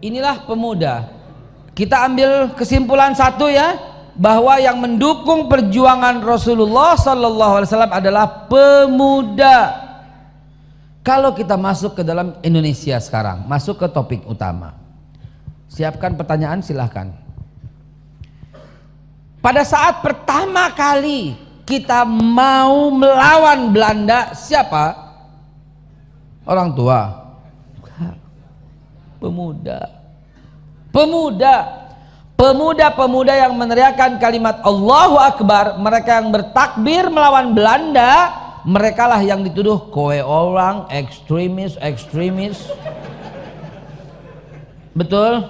Inilah pemuda. Kita ambil kesimpulan satu ya, bahwa yang mendukung perjuangan Rasulullah Sallallahu Alaihi Wasallam adalah pemuda. Kalau kita masuk ke dalam Indonesia sekarang, masuk ke topik utama. Siapkan pertanyaan silahkan. Pada saat pertama kali kita mau melawan Belanda, siapa? Orang tua, pemuda. Pemuda. Pemuda-pemuda yang meneriakkan kalimat Allahu Akbar, mereka yang bertakbir melawan Belanda, merekalah yang dituduh kowe orang ekstremis, ekstremis. Betul?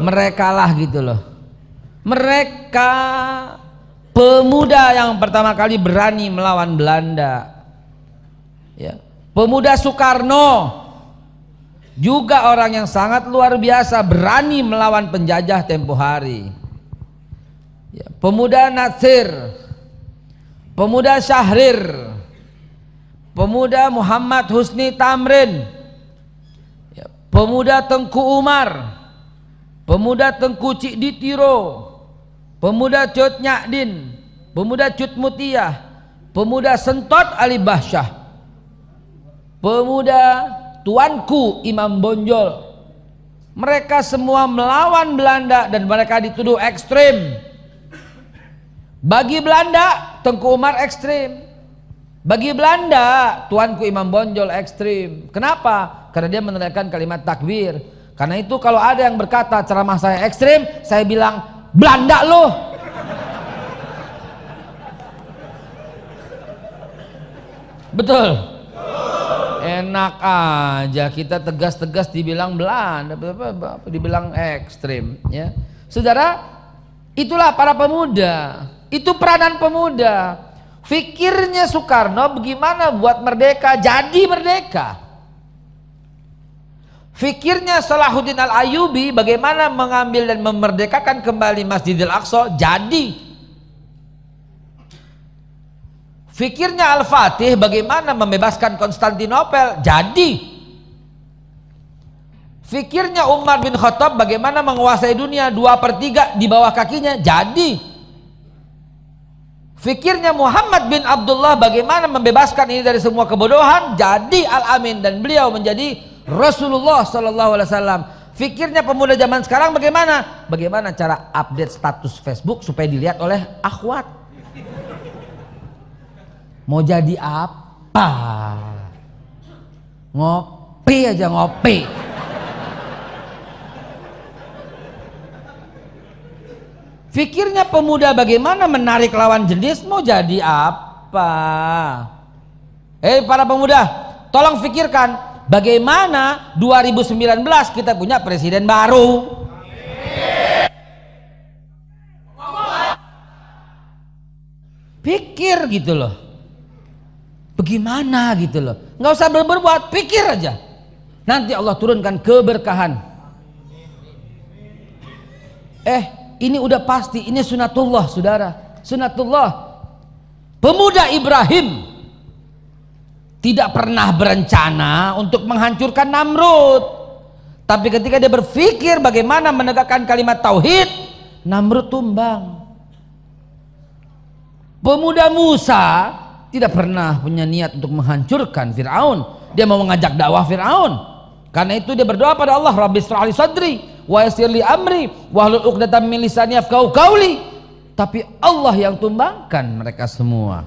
Merekalah gitu loh. Mereka pemuda yang pertama kali berani melawan Belanda. Ya. Pemuda Soekarno juga orang yang sangat luar biasa berani melawan penjajah tempo hari ya, pemuda Nasir pemuda Syahrir pemuda Muhammad Husni Tamrin ya, pemuda Tengku Umar pemuda Tengku Cik Ditiro pemuda Cut Nyakdin pemuda Cut Mutiyah pemuda Sentot Ali Bahsyah pemuda tuanku Imam Bonjol. Mereka semua melawan Belanda dan mereka dituduh ekstrim. Bagi Belanda, Tengku Umar ekstrim. Bagi Belanda, Tuanku Imam Bonjol ekstrim. Kenapa? Karena dia meneriakkan kalimat takbir. Karena itu kalau ada yang berkata ceramah saya ekstrim, saya bilang Belanda loh. Betul enak aja kita tegas-tegas dibilang Belanda, dibilang ekstrim. Ya, saudara, itulah para pemuda. Itu peranan pemuda. Fikirnya Soekarno bagaimana buat merdeka, jadi merdeka. Fikirnya Salahuddin Al-Ayubi bagaimana mengambil dan memerdekakan kembali Masjidil Aqsa jadi Fikirnya Al-Fatih bagaimana membebaskan Konstantinopel? Jadi. Fikirnya Umar bin Khattab bagaimana menguasai dunia? Dua per tiga di bawah kakinya? Jadi. Fikirnya Muhammad bin Abdullah bagaimana membebaskan ini dari semua kebodohan? Jadi Al-Amin dan beliau menjadi Rasulullah Shallallahu Alaihi Wasallam. Fikirnya pemuda zaman sekarang bagaimana? Bagaimana cara update status Facebook supaya dilihat oleh akhwat? Mau jadi apa? Ngopi aja ngopi. Pikirnya pemuda bagaimana menarik lawan jenis mau jadi apa? Eh para pemuda, tolong pikirkan bagaimana 2019 kita punya presiden baru. Pikir gitu loh. Bagaimana gitu loh. Nggak usah berbuat, pikir aja. Nanti Allah turunkan keberkahan. Eh, ini udah pasti, ini sunatullah saudara. Sunatullah. Pemuda Ibrahim tidak pernah berencana untuk menghancurkan Namrud. Tapi ketika dia berpikir bagaimana menegakkan kalimat tauhid, Namrud tumbang. Pemuda Musa tidak pernah punya niat untuk menghancurkan Fir'aun. Dia mau mengajak dakwah Fir'aun. Karena itu dia berdoa pada Allah, Rabbi isra'li sadri, wa yasirli amri, hlul uqdatan milisani afkau kauli Tapi Allah yang tumbangkan mereka semua.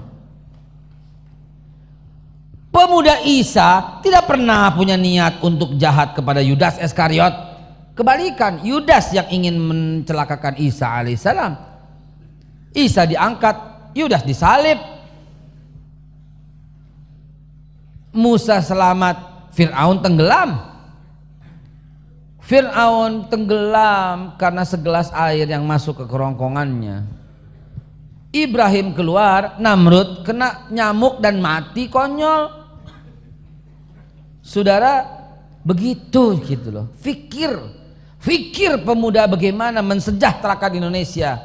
Pemuda Isa tidak pernah punya niat untuk jahat kepada Yudas Eskariot. Kebalikan, Yudas yang ingin mencelakakan Isa alaihissalam. Isa diangkat, Yudas disalib, Musa selamat, Fir'aun tenggelam. Fir'aun tenggelam karena segelas air yang masuk ke kerongkongannya. Ibrahim keluar, Namrud kena nyamuk dan mati konyol. Saudara, begitu gitu loh. Fikir, fikir pemuda bagaimana mensejahterakan Indonesia.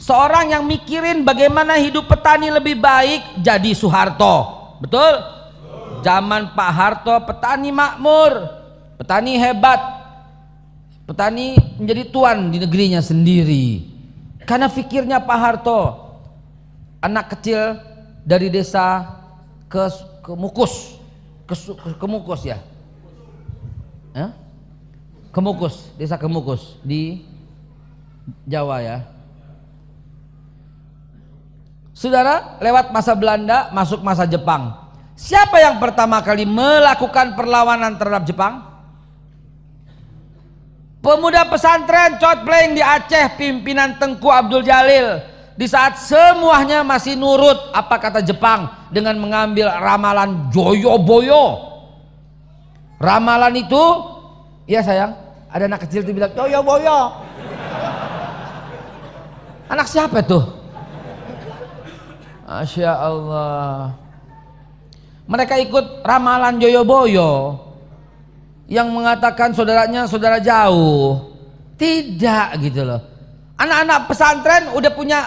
Seorang yang mikirin bagaimana hidup petani lebih baik jadi Soeharto. Betul? zaman Pak Harto petani makmur, petani hebat, petani menjadi tuan di negerinya sendiri. Karena fikirnya Pak Harto, anak kecil dari desa ke ke Mukus, ke, ke, ke Mukus ya, eh? ke Mukus, desa ke Mukus di Jawa ya. Saudara, lewat masa Belanda masuk masa Jepang. Siapa yang pertama kali melakukan perlawanan terhadap Jepang? Pemuda pesantren Cotbleng di Aceh, pimpinan Tengku Abdul Jalil. Di saat semuanya masih nurut apa kata Jepang dengan mengambil ramalan Joyo Boyo. Ramalan itu, ya sayang, ada anak kecil itu bilang Joyo Boyo. Anak siapa tuh? Masya Allah. Mereka ikut ramalan Joyoboyo yang mengatakan saudaranya saudara jauh. Tidak gitu loh. Anak-anak pesantren udah punya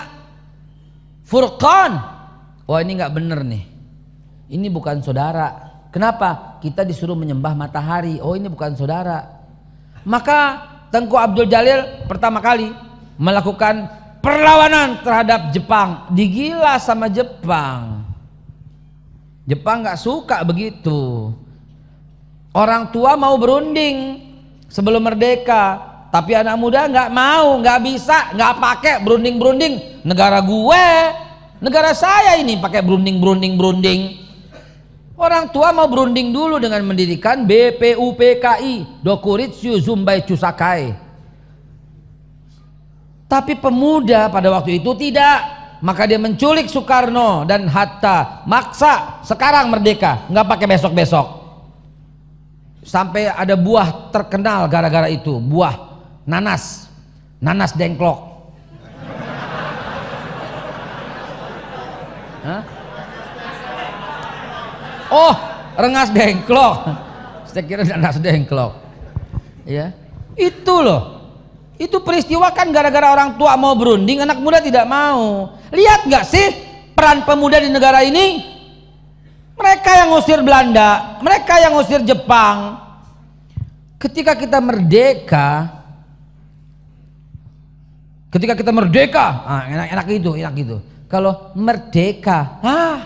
Furqan. Wah ini nggak bener nih. Ini bukan saudara. Kenapa? Kita disuruh menyembah matahari. Oh ini bukan saudara. Maka Tengku Abdul Jalil pertama kali melakukan perlawanan terhadap Jepang. Digila sama Jepang. Jepang nggak suka begitu. Orang tua mau berunding sebelum merdeka, tapi anak muda nggak mau, nggak bisa, nggak pakai berunding-berunding. Negara gue, negara saya ini pakai berunding-berunding-berunding. Orang tua mau berunding dulu dengan mendirikan BPUPKI, Dokuritsu Zumbai Cusakai. Tapi pemuda pada waktu itu tidak maka dia menculik Soekarno dan Hatta, maksa sekarang merdeka, nggak pakai besok-besok. Sampai ada buah terkenal gara-gara itu, buah nanas, nanas dengklok. Oh, rengas dengklok. Saya kira nanas dengklok. Ya. Itu loh itu peristiwa kan gara-gara orang tua mau berunding, anak muda tidak mau. Lihat nggak sih peran pemuda di negara ini? Mereka yang ngusir Belanda, mereka yang ngusir Jepang. Ketika kita merdeka, ketika kita merdeka, ah, enak enak itu, enak itu. Kalau merdeka, ah,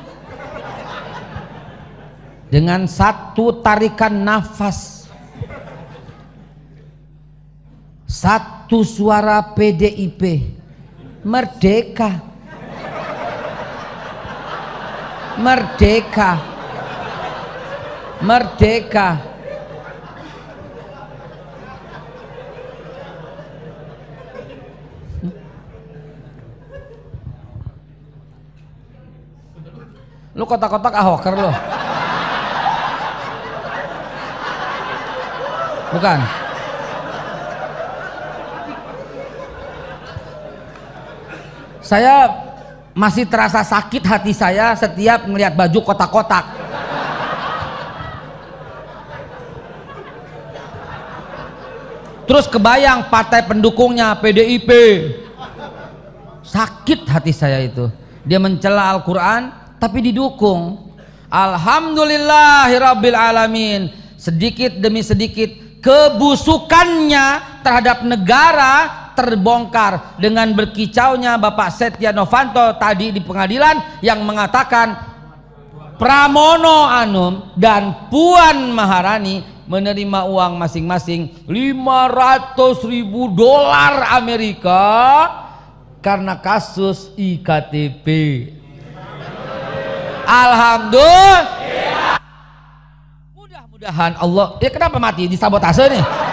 dengan satu tarikan nafas Satu suara PDIP merdeka. Merdeka. Merdeka. Lu kotak-kotak ahoker lo. Bukan. saya masih terasa sakit hati saya setiap melihat baju kotak-kotak. Terus kebayang partai pendukungnya PDIP. Sakit hati saya itu. Dia mencela Al-Qur'an tapi didukung. Alhamdulillahirabbil alamin. Sedikit demi sedikit kebusukannya terhadap negara terbongkar dengan berkicaunya Bapak Setia Novanto tadi di pengadilan yang mengatakan Pramono Anum dan Puan Maharani menerima uang masing-masing 500 ribu dolar Amerika karena kasus IKTP. Alhamdulillah. Mudah-mudahan Allah, ya kenapa mati? Disabotase nih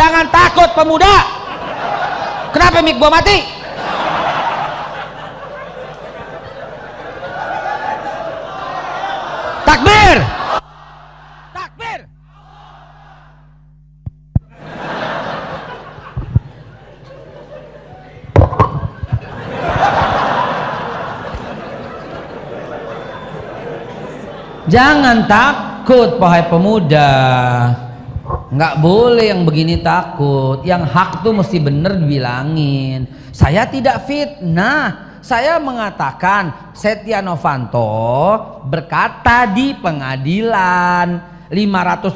jangan takut pemuda kenapa mik gua mati takbir takbir jangan takut pahit pemuda nggak boleh yang begini takut yang hak tuh mesti bener dibilangin saya tidak fitnah saya mengatakan Setia Novanto berkata di pengadilan 500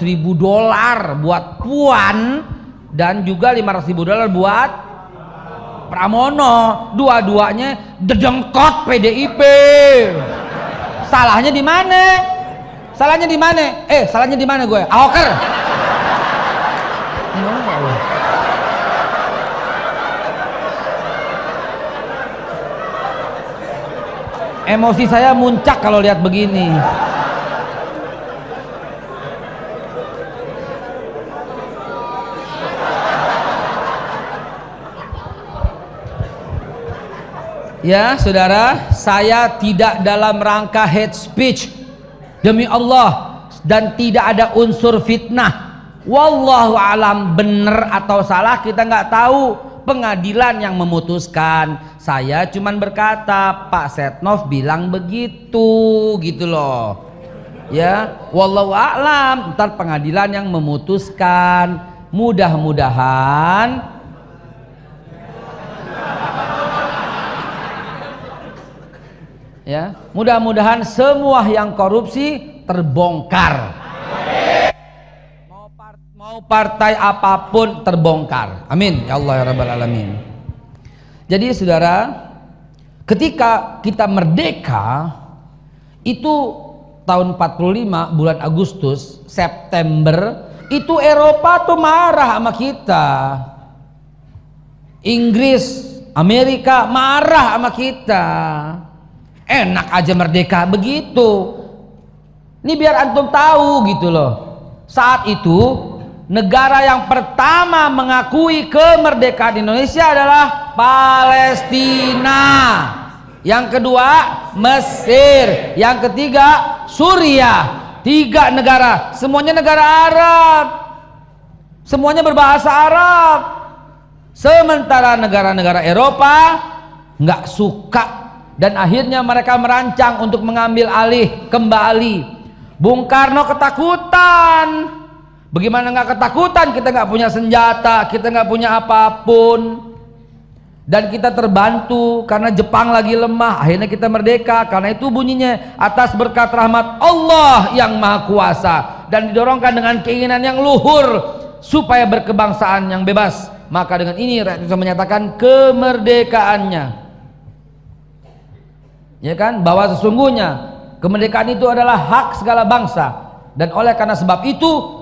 ribu dolar buat Puan dan juga 500 ribu dolar buat Pramono dua-duanya dejengkot PDIP salahnya di mana salahnya di mana eh salahnya di mana gue ahoker emosi saya muncak kalau lihat begini Ya, saudara, saya tidak dalam rangka hate speech demi Allah dan tidak ada unsur fitnah. Wallahu alam benar atau salah kita nggak tahu pengadilan yang memutuskan saya cuma berkata Pak Setnov bilang begitu gitu loh ya wallahu a'lam ntar pengadilan yang memutuskan mudah-mudahan ya mudah-mudahan semua yang korupsi terbongkar mau partai apapun terbongkar amin ya Allah ya Rabbal Alamin jadi saudara ketika kita merdeka itu tahun 45 bulan Agustus September itu Eropa tuh marah sama kita Inggris Amerika marah sama kita enak aja merdeka begitu ini biar antum tahu gitu loh saat itu negara yang pertama mengakui kemerdekaan Indonesia adalah Palestina. Yang kedua Mesir, yang ketiga Suriah. Tiga negara, semuanya negara Arab. Semuanya berbahasa Arab. Sementara negara-negara Eropa nggak suka dan akhirnya mereka merancang untuk mengambil alih kembali. Bung Karno ketakutan Bagaimana nggak ketakutan? Kita nggak punya senjata, kita nggak punya apapun, dan kita terbantu karena Jepang lagi lemah. Akhirnya kita merdeka. Karena itu bunyinya atas berkat rahmat Allah yang maha kuasa dan didorongkan dengan keinginan yang luhur supaya berkebangsaan yang bebas. Maka dengan ini rakyat bisa menyatakan kemerdekaannya. Ya kan? Bahwa sesungguhnya kemerdekaan itu adalah hak segala bangsa dan oleh karena sebab itu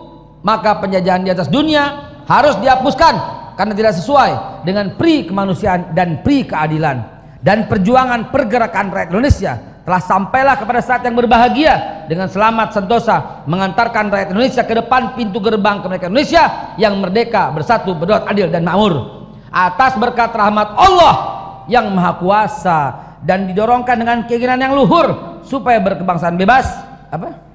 maka penjajahan di atas dunia harus dihapuskan karena tidak sesuai dengan pri kemanusiaan dan pri keadilan dan perjuangan pergerakan rakyat Indonesia telah sampailah kepada saat yang berbahagia dengan selamat sentosa mengantarkan rakyat Indonesia ke depan pintu gerbang kemerdekaan Indonesia yang merdeka, bersatu, berdoa adil dan makmur atas berkat rahmat Allah yang maha kuasa dan didorongkan dengan keinginan yang luhur supaya berkebangsaan bebas apa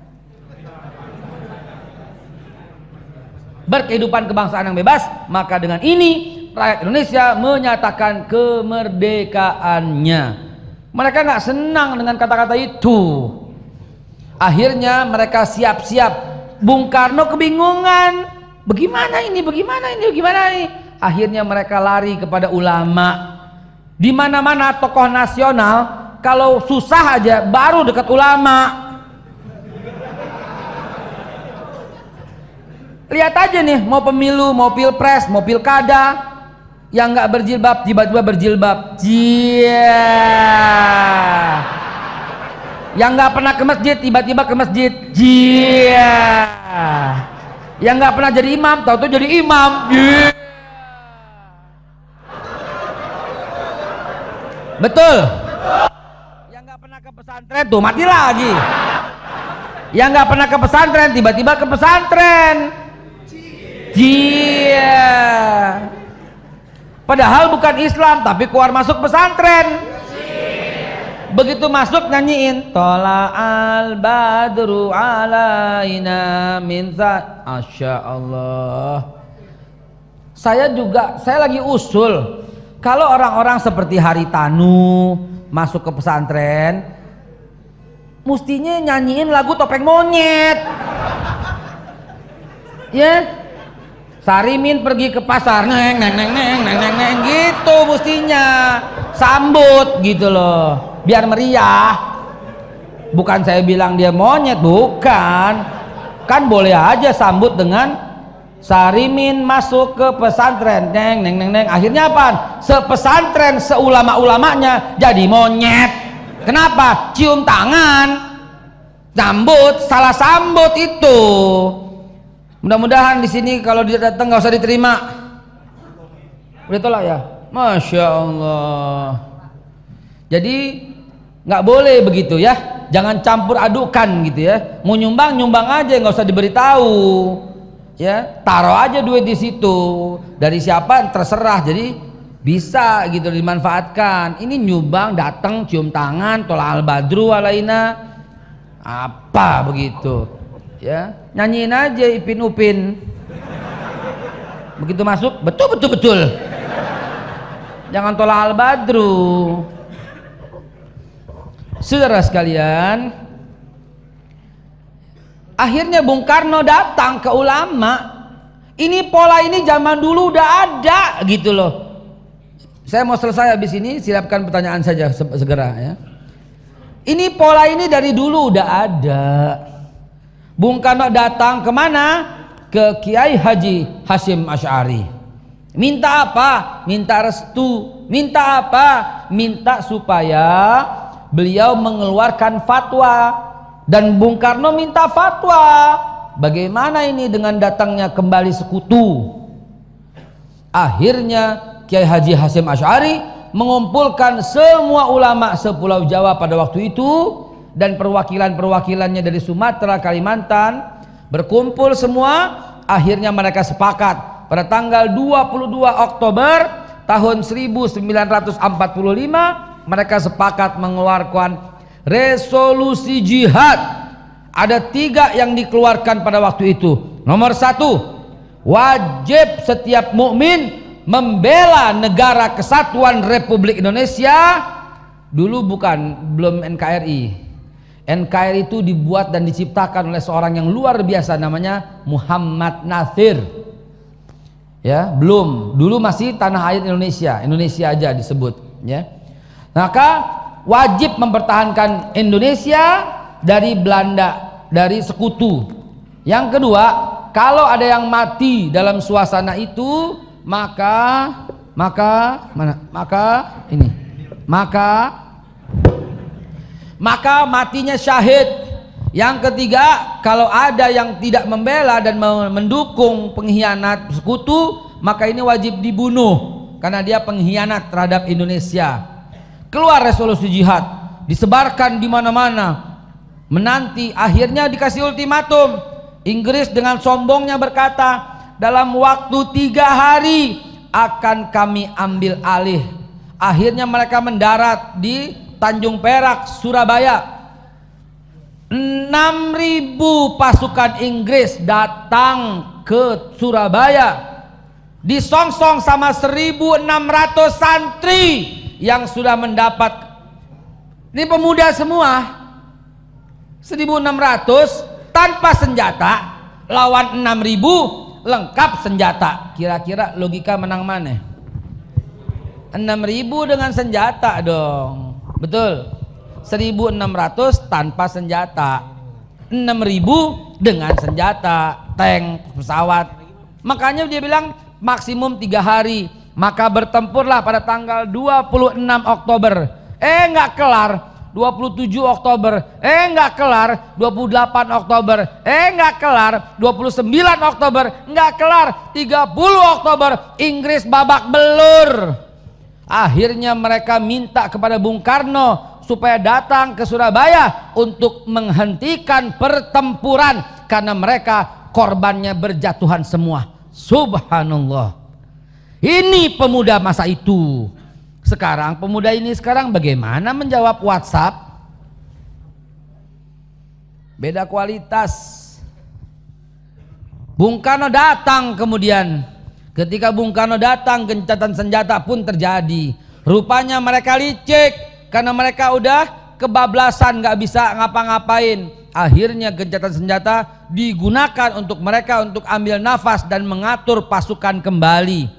berkehidupan kebangsaan yang bebas, maka dengan ini rakyat Indonesia menyatakan kemerdekaannya. Mereka nggak senang dengan kata-kata itu. Akhirnya mereka siap-siap. Bung Karno kebingungan. Bagaimana ini? Bagaimana ini? Bagaimana ini? Akhirnya mereka lari kepada ulama. Di mana-mana tokoh nasional kalau susah aja baru dekat ulama. Lihat aja nih, mau pemilu, mau pilpres, mau pilkada, yang nggak berjilbab tiba-tiba berjilbab. Jia. Yeah. Yang nggak pernah ke masjid tiba-tiba ke masjid. Jia. Yeah. Yang nggak pernah jadi imam, tahu tuh jadi imam. Yeah. Betul. Yang nggak pernah ke pesantren tuh mati lagi. Yang nggak pernah ke pesantren tiba-tiba ke pesantren Iya. Padahal bukan Islam, tapi keluar masuk pesantren. Begitu masuk nyanyiin Tola al badru alaina min Asya Allah Saya juga, saya lagi usul Kalau orang-orang seperti Hari Tanu Masuk ke pesantren Mestinya nyanyiin lagu topeng monyet Ya yeah? Sarimin pergi ke pasar neng neng neng neng neng neng, neng gitu mestinya sambut gitu loh biar meriah bukan saya bilang dia monyet bukan kan boleh aja sambut dengan Sarimin masuk ke pesantren neng neng neng neng akhirnya apa sepesantren seulama ulamanya jadi monyet kenapa cium tangan sambut salah sambut itu Mudah-mudahan di sini kalau dia datang nggak usah diterima. Udah tolak ya? Masya Allah. Jadi nggak boleh begitu ya. Jangan campur adukan gitu ya. Mau nyumbang nyumbang aja nggak usah diberitahu. Ya, taruh aja duit di situ. Dari siapa terserah. Jadi bisa gitu dimanfaatkan. Ini nyumbang datang cium tangan tolak al badru alaina apa begitu ya nyanyiin aja Ipin Upin begitu masuk betul betul betul jangan tolak al badru saudara sekalian akhirnya Bung Karno datang ke ulama ini pola ini zaman dulu udah ada gitu loh saya mau selesai habis ini silakan pertanyaan saja segera ya ini pola ini dari dulu udah ada Bung Karno datang kemana? Ke Kiai Haji Hasim Ash'ari. Minta apa? Minta restu. Minta apa? Minta supaya beliau mengeluarkan fatwa. Dan Bung Karno minta fatwa. Bagaimana ini dengan datangnya kembali sekutu? Akhirnya Kiai Haji Hasim Ash'ari mengumpulkan semua ulama sepulau Jawa pada waktu itu dan perwakilan-perwakilannya dari Sumatera, Kalimantan berkumpul semua akhirnya mereka sepakat pada tanggal 22 Oktober tahun 1945 mereka sepakat mengeluarkan resolusi jihad ada tiga yang dikeluarkan pada waktu itu nomor satu wajib setiap mukmin membela negara kesatuan Republik Indonesia dulu bukan belum NKRI NKRI itu dibuat dan diciptakan oleh seorang yang luar biasa namanya Muhammad Nasir. Ya, belum. Dulu masih tanah air Indonesia, Indonesia aja disebut, ya. Maka wajib mempertahankan Indonesia dari Belanda, dari sekutu. Yang kedua, kalau ada yang mati dalam suasana itu, maka maka mana? Maka ini. Maka maka matinya syahid yang ketiga kalau ada yang tidak membela dan mendukung pengkhianat sekutu maka ini wajib dibunuh karena dia pengkhianat terhadap Indonesia keluar resolusi jihad disebarkan di mana-mana menanti akhirnya dikasih ultimatum Inggris dengan sombongnya berkata dalam waktu tiga hari akan kami ambil alih akhirnya mereka mendarat di Tanjung Perak, Surabaya. 6000 pasukan Inggris datang ke Surabaya disongsong sama 1600 santri yang sudah mendapat ini pemuda semua 1600 tanpa senjata lawan 6000 lengkap senjata kira-kira logika menang mana 6000 dengan senjata dong Betul. 1600 tanpa senjata. 6000 dengan senjata, tank, pesawat. Makanya dia bilang maksimum tiga hari. Maka bertempurlah pada tanggal 26 Oktober. Eh nggak kelar 27 Oktober. Eh nggak kelar 28 Oktober. Eh nggak kelar 29 Oktober. Nggak kelar 30 Oktober. Inggris babak belur. Akhirnya mereka minta kepada Bung Karno supaya datang ke Surabaya untuk menghentikan pertempuran karena mereka korbannya berjatuhan semua. Subhanallah. Ini pemuda masa itu. Sekarang pemuda ini sekarang bagaimana menjawab WhatsApp? Beda kualitas. Bung Karno datang kemudian Ketika Bung Karno datang, gencatan senjata pun terjadi. Rupanya mereka licik karena mereka udah kebablasan, nggak bisa ngapa-ngapain. Akhirnya gencatan senjata digunakan untuk mereka untuk ambil nafas dan mengatur pasukan kembali.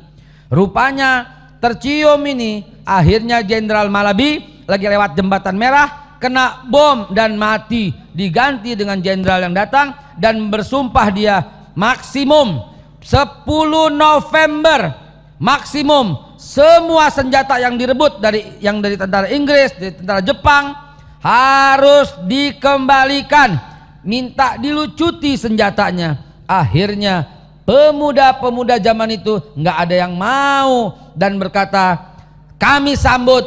Rupanya tercium ini, akhirnya Jenderal Malabi lagi lewat jembatan merah kena bom dan mati diganti dengan jenderal yang datang dan bersumpah dia maksimum 10 November maksimum semua senjata yang direbut dari yang dari tentara Inggris, dari tentara Jepang harus dikembalikan. Minta dilucuti senjatanya. Akhirnya pemuda-pemuda zaman itu nggak ada yang mau dan berkata, "Kami sambut.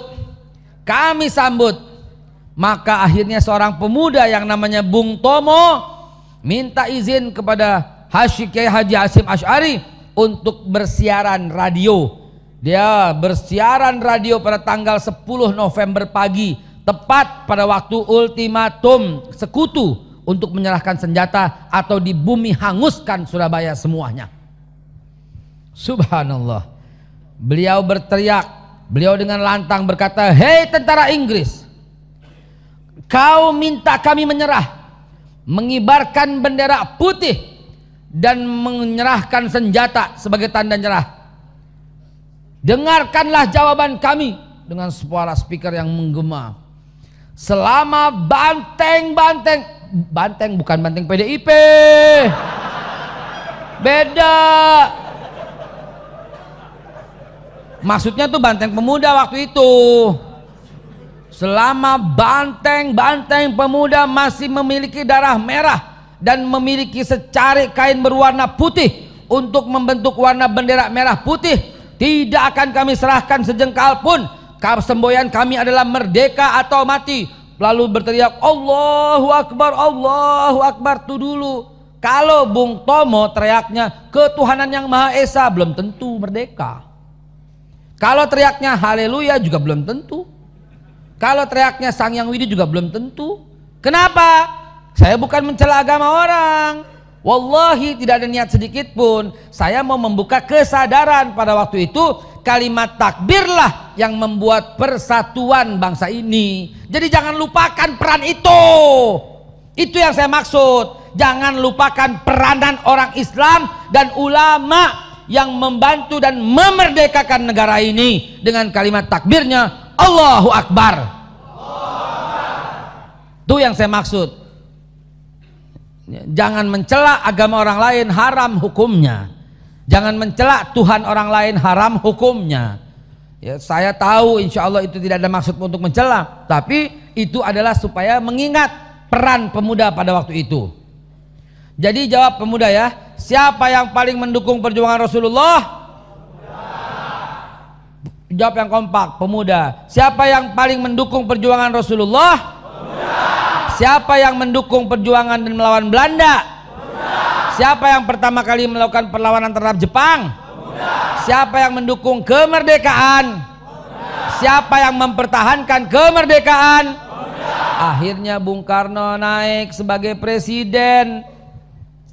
Kami sambut." Maka akhirnya seorang pemuda yang namanya Bung Tomo minta izin kepada Haji Haji Asim Ash'ari untuk bersiaran radio. Dia bersiaran radio pada tanggal 10 November pagi tepat pada waktu ultimatum sekutu untuk menyerahkan senjata atau di bumi hanguskan Surabaya semuanya. Subhanallah. Beliau berteriak, beliau dengan lantang berkata, "Hei tentara Inggris, kau minta kami menyerah, mengibarkan bendera putih dan menyerahkan senjata sebagai tanda nyerah. Dengarkanlah jawaban kami dengan suara speaker yang menggema. Selama banteng-banteng, banteng bukan banteng PDIP. Beda. Maksudnya tuh banteng pemuda waktu itu. Selama banteng-banteng pemuda masih memiliki darah merah dan memiliki secarik kain berwarna putih untuk membentuk warna bendera merah putih tidak akan kami serahkan sejengkal pun semboyan kami adalah merdeka atau mati lalu berteriak Allahu Akbar Allahu Akbar tuh dulu kalau Bung Tomo teriaknya ketuhanan yang Maha Esa belum tentu merdeka kalau teriaknya haleluya juga belum tentu kalau teriaknya sang yang widi juga belum tentu kenapa saya bukan mencela agama orang. Wallahi tidak ada niat sedikit pun. Saya mau membuka kesadaran pada waktu itu kalimat takbirlah yang membuat persatuan bangsa ini. Jadi jangan lupakan peran itu. Itu yang saya maksud. Jangan lupakan peranan orang Islam dan ulama yang membantu dan memerdekakan negara ini dengan kalimat takbirnya Allahu Akbar. Itu yang saya maksud. Jangan mencela agama orang lain haram hukumnya. Jangan mencela Tuhan orang lain haram hukumnya. Ya, saya tahu insya Allah itu tidak ada maksud untuk mencela, tapi itu adalah supaya mengingat peran pemuda pada waktu itu. Jadi jawab pemuda ya, siapa yang paling mendukung perjuangan Rasulullah? Pemuda. Jawab yang kompak, pemuda. Siapa yang paling mendukung perjuangan Rasulullah? Pemuda. Siapa yang mendukung perjuangan dan melawan Belanda? Pemuda. Siapa yang pertama kali melakukan perlawanan terhadap Jepang? Pemuda. Siapa yang mendukung kemerdekaan? Pemuda. Siapa yang mempertahankan kemerdekaan? Akhirnya Bung Karno naik sebagai presiden.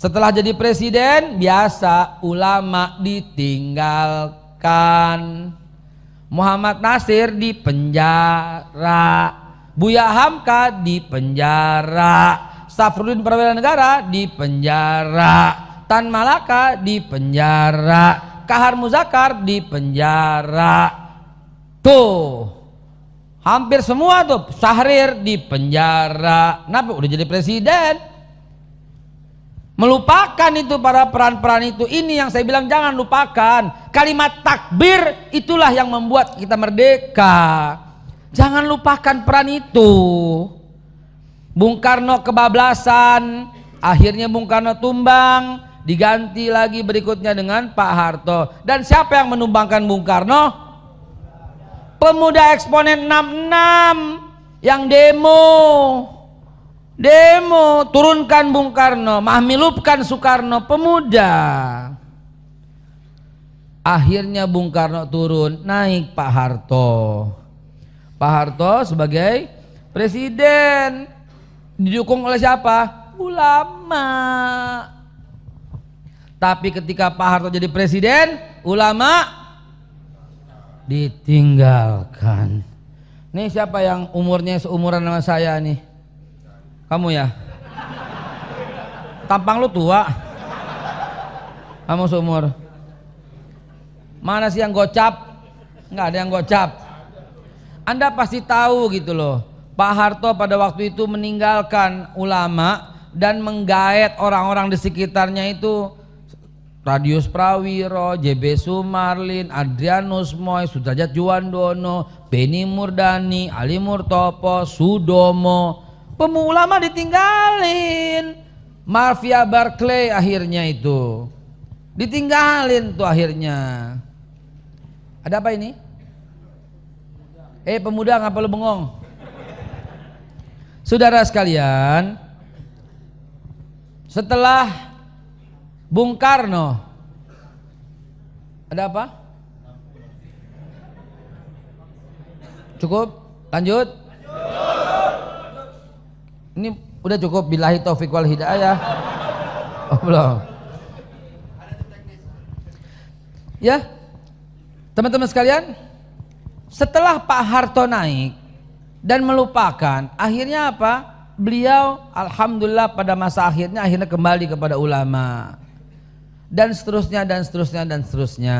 Setelah jadi presiden, biasa ulama ditinggalkan. Muhammad Nasir di penjara. Buya Hamka di penjara. Safrudin Perwira Negara di penjara. Tan Malaka di penjara. Kahar Muzakar di penjara. Tuh. Hampir semua tuh Sahrir di penjara. Kenapa? Udah jadi presiden melupakan itu para peran-peran itu ini yang saya bilang jangan lupakan kalimat takbir itulah yang membuat kita merdeka Jangan lupakan peran itu. Bung Karno kebablasan, akhirnya Bung Karno tumbang, diganti lagi berikutnya dengan Pak Harto. Dan siapa yang menumbangkan Bung Karno? Pemuda eksponen 66 yang demo. Demo, turunkan Bung Karno, mahmilupkan Soekarno, pemuda. Akhirnya Bung Karno turun, naik Pak Harto. Pak Harto sebagai presiden didukung oleh siapa? Ulama. Tapi ketika Pak Harto jadi presiden, ulama ditinggalkan. Nih siapa yang umurnya seumuran sama saya nih? Kamu ya? Tampang lu tua. Kamu seumur. Mana sih yang gocap? Enggak ada yang gocap. Anda pasti tahu gitu loh. Pak Harto pada waktu itu meninggalkan ulama dan menggaet orang-orang di sekitarnya itu Radius Prawiro, JB Sumarlin, Adrianus Moy, Sudrajat Juwandono, Beni Murdani, Ali Murtopo, Sudomo. Pemulama ditinggalin. Mafia Barclay akhirnya itu. Ditinggalin tuh akhirnya. Ada apa ini? Eh pemuda nggak lu bengong? Saudara sekalian, setelah Bung Karno ada apa? Cukup? Lanjut? Ini udah cukup bilahi taufiq wal hidayah. Oh, belum. Ya. Teman-teman sekalian, setelah Pak Harto naik dan melupakan, akhirnya apa? Beliau alhamdulillah pada masa akhirnya akhirnya kembali kepada ulama. Dan seterusnya dan seterusnya dan seterusnya.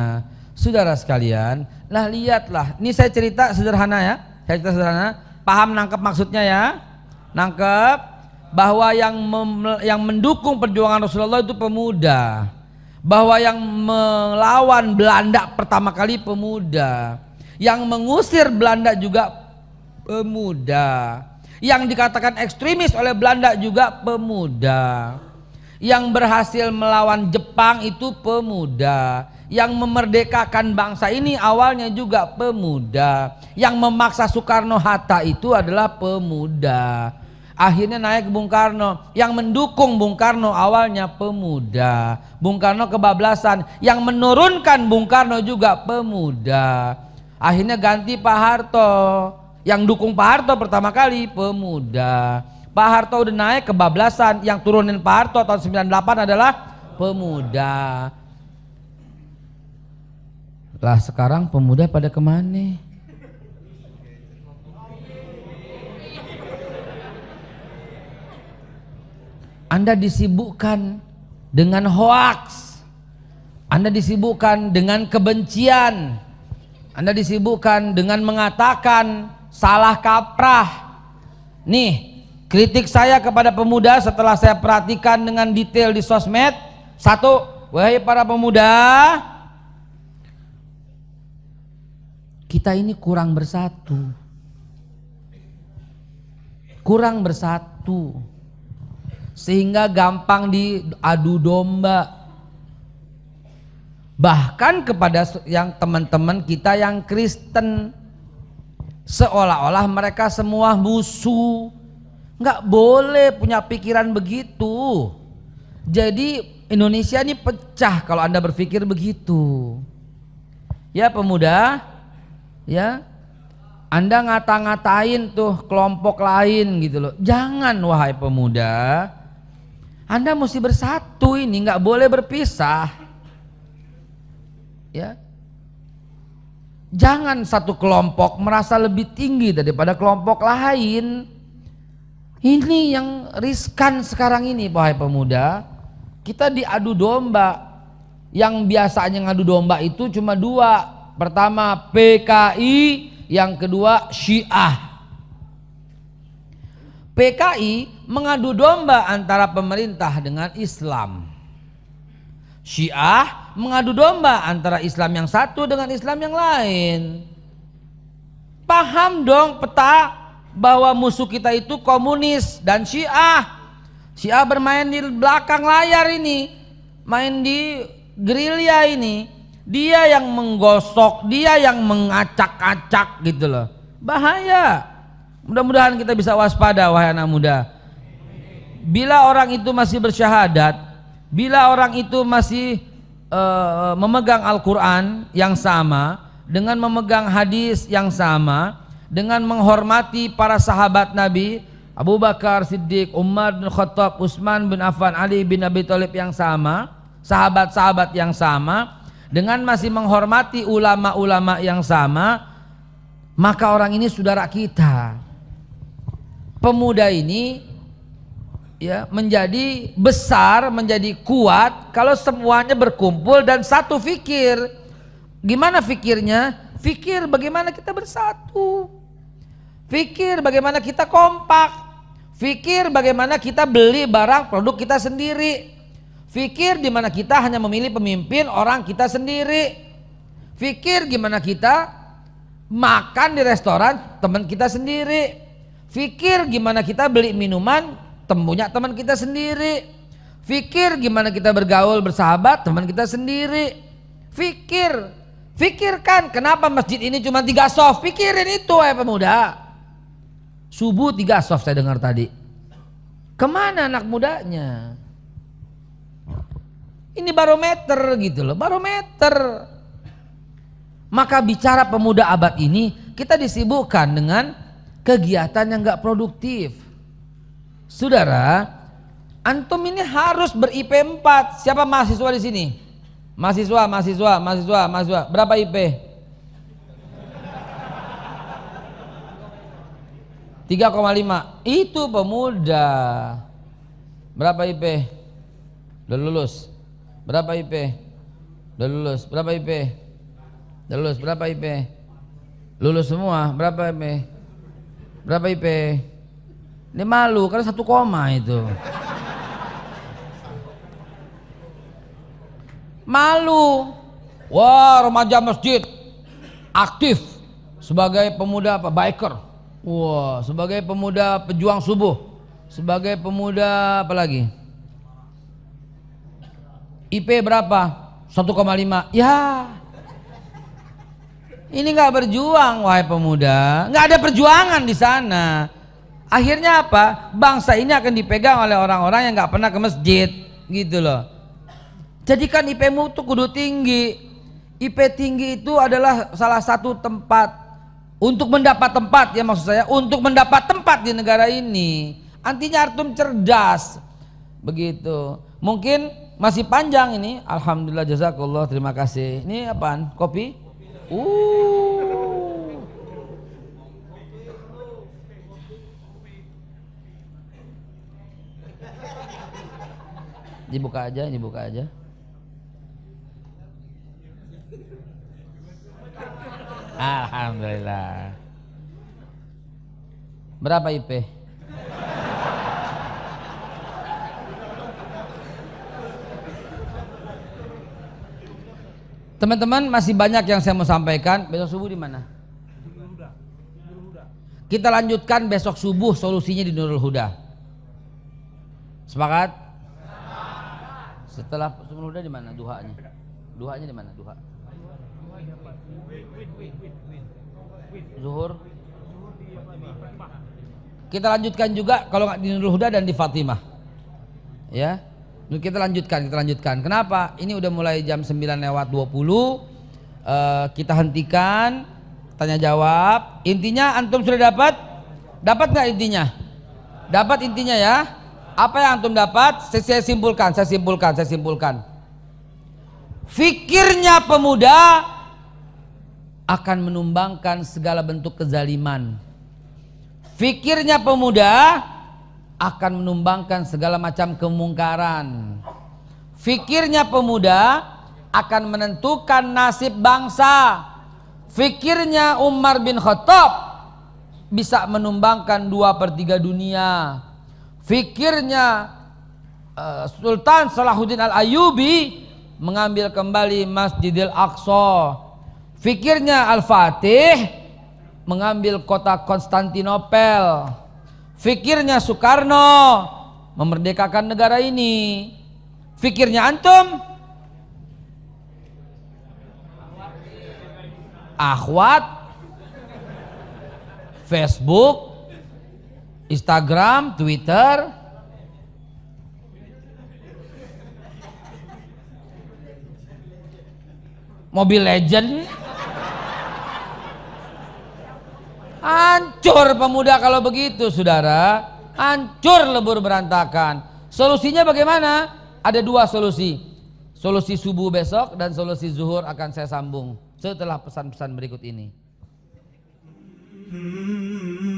Saudara sekalian, lah lihatlah, ini saya cerita sederhana ya. Saya cerita sederhana, paham nangkep maksudnya ya? Nangkep bahwa yang mem, yang mendukung perjuangan Rasulullah itu pemuda bahwa yang melawan Belanda pertama kali pemuda, yang mengusir Belanda juga pemuda. Yang dikatakan ekstremis oleh Belanda juga pemuda. Yang berhasil melawan Jepang itu pemuda. Yang memerdekakan bangsa ini awalnya juga pemuda. Yang memaksa Soekarno-Hatta itu adalah pemuda akhirnya naik ke Bung Karno. Yang mendukung Bung Karno awalnya pemuda. Bung Karno kebablasan. Yang menurunkan Bung Karno juga pemuda. Akhirnya ganti Pak Harto. Yang dukung Pak Harto pertama kali pemuda. Pak Harto udah naik kebablasan. Yang turunin Pak Harto tahun 98 adalah pemuda. Lah sekarang pemuda pada kemana? Anda disibukkan dengan hoaks. Anda disibukkan dengan kebencian. Anda disibukkan dengan mengatakan salah kaprah. Nih, kritik saya kepada pemuda setelah saya perhatikan dengan detail di sosmed. Satu, wahai para pemuda, kita ini kurang bersatu. Kurang bersatu. Sehingga gampang diadu domba bahkan kepada yang teman-teman kita yang Kristen seolah-olah mereka semua musuh nggak boleh punya pikiran begitu jadi Indonesia ini pecah kalau anda berpikir begitu ya pemuda ya anda ngata-ngatain tuh kelompok lain gitu loh jangan wahai pemuda anda mesti bersatu ini nggak boleh berpisah ya jangan satu kelompok merasa lebih tinggi daripada kelompok lain ini yang riskan sekarang ini wahai pemuda kita diadu domba yang biasanya ngadu domba itu cuma dua pertama PKI yang kedua Syiah PKI mengadu domba antara pemerintah dengan Islam Syiah mengadu domba antara Islam yang satu dengan Islam yang lain. Paham dong peta bahwa musuh kita itu komunis dan Syiah. Syiah bermain di belakang layar ini, main di gerilya ini. Dia yang menggosok, dia yang mengacak-acak gitu loh. Bahaya. Mudah-mudahan kita bisa waspada wahai anak muda. Bila orang itu masih bersyahadat, Bila orang itu masih uh, memegang Al-Quran yang sama, dengan memegang hadis yang sama, dengan menghormati para sahabat Nabi, Abu Bakar, Siddiq, Umar bin Khattab, Utsman bin Affan, Ali bin Abi Thalib yang sama, sahabat-sahabat yang sama, dengan masih menghormati ulama-ulama yang sama, maka orang ini saudara kita. Pemuda ini ya menjadi besar, menjadi kuat kalau semuanya berkumpul dan satu fikir. Gimana fikirnya? Fikir bagaimana kita bersatu. Fikir bagaimana kita kompak. Fikir bagaimana kita beli barang produk kita sendiri. Fikir di kita hanya memilih pemimpin orang kita sendiri. Fikir gimana kita makan di restoran teman kita sendiri. Fikir gimana kita beli minuman temunya teman kita sendiri. Fikir gimana kita bergaul bersahabat teman kita sendiri. Fikir, fikirkan kenapa masjid ini cuma tiga soft. Pikirin itu ya pemuda. Subuh tiga soft saya dengar tadi. Kemana anak mudanya? Ini barometer gitu loh, barometer. Maka bicara pemuda abad ini kita disibukkan dengan kegiatan yang gak produktif Saudara, antum ini harus ber-IP 4. Siapa mahasiswa di sini? Mahasiswa, mahasiswa, mahasiswa, mahasiswa. Berapa IP? 3,5. Itu pemuda. Berapa IP? Udah lulus. Berapa IP? Udah lulus. Berapa IP? Udah lulus. Berapa IP? Lulus semua. Berapa IP? Berapa IP? Ini malu karena satu koma itu. Malu. Wah remaja masjid aktif sebagai pemuda apa biker. Wah sebagai pemuda pejuang subuh. Sebagai pemuda apa lagi? IP berapa? 1,5. Ya. Ini nggak berjuang wahai pemuda. Nggak ada perjuangan di sana. Akhirnya apa? Bangsa ini akan dipegang oleh orang-orang yang nggak pernah ke masjid, gitu loh. Jadikan IP-mu tuh kudu tinggi. IP tinggi itu adalah salah satu tempat untuk mendapat tempat ya maksud saya, untuk mendapat tempat di negara ini. Antinya artum cerdas. Begitu. Mungkin masih panjang ini. Alhamdulillah jazakallah terima kasih. Ini apaan? Kopi? Uh. dibuka aja dibuka aja Alhamdulillah berapa IP Teman-teman masih banyak yang saya mau sampaikan. Besok subuh di mana? Kita lanjutkan besok subuh solusinya di Nurul Huda. Sepakat? Setelah sebelum udah di mana duhanya? Duhanya di mana duha? Zuhur. Kita lanjutkan juga kalau nggak di Nurul Huda dan di Fatimah. Ya. Kita lanjutkan, kita lanjutkan. Kenapa? Ini udah mulai jam 9 lewat 20. E, eh, kita hentikan tanya jawab. Intinya antum sudah dapat? Dapat nggak intinya? Dapat intinya ya? Apa yang antum dapat? Saya simpulkan, saya simpulkan, saya simpulkan. Fikirnya pemuda akan menumbangkan segala bentuk kezaliman. Fikirnya pemuda akan menumbangkan segala macam kemungkaran. Fikirnya pemuda akan menentukan nasib bangsa. Fikirnya Umar bin Khattab bisa menumbangkan dua per tiga dunia fikirnya eh, Sultan Salahuddin Al-Ayubi mengambil kembali Masjidil Aqsa. Fikirnya Al-Fatih mengambil kota Konstantinopel. Fikirnya Soekarno memerdekakan negara ini. Fikirnya antum Ahwat Facebook Instagram, Twitter. Mobile Legend. Hancur pemuda kalau begitu, Saudara. Hancur lebur berantakan. Solusinya bagaimana? Ada dua solusi. Solusi subuh besok dan solusi zuhur akan saya sambung setelah pesan-pesan berikut ini. Hmm.